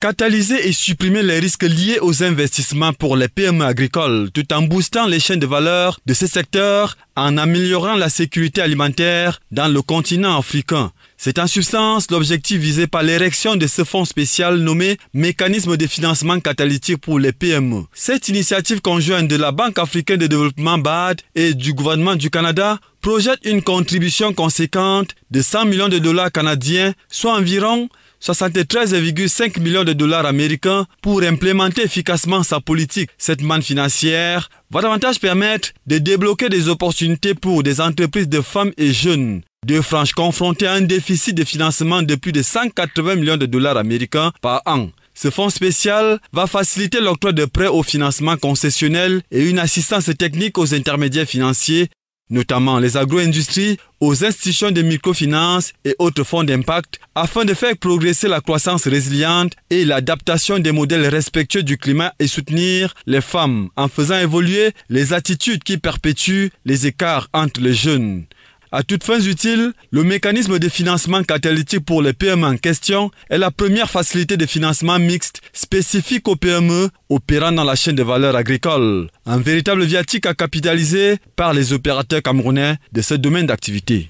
Catalyser et supprimer les risques liés aux investissements pour les PME agricoles tout en boostant les chaînes de valeur de ces secteurs en améliorant la sécurité alimentaire dans le continent africain. C'est en substance l'objectif visé par l'érection de ce fonds spécial nommé Mécanisme de financement catalytique pour les PME. Cette initiative conjointe de la Banque africaine de développement BAD et du gouvernement du Canada projette une contribution conséquente de 100 millions de dollars canadiens, soit environ 73,5 millions de dollars américains pour implémenter efficacement sa politique. Cette manne financière va davantage permettre de débloquer des opportunités pour des entreprises de femmes et jeunes. Deux franges confrontées à un déficit de financement de plus de 180 millions de dollars américains par an. Ce fonds spécial va faciliter l'octroi de prêts au financement concessionnel et une assistance technique aux intermédiaires financiers notamment les agro-industries, aux institutions de microfinance et autres fonds d'impact, afin de faire progresser la croissance résiliente et l'adaptation des modèles respectueux du climat et soutenir les femmes en faisant évoluer les attitudes qui perpétuent les écarts entre les jeunes. À toutes fins utiles, le mécanisme de financement catalytique pour les PME en question est la première facilité de financement mixte spécifique aux PME opérant dans la chaîne de valeur agricole, un véritable viatique à capitaliser par les opérateurs camerounais de ce domaine d'activité.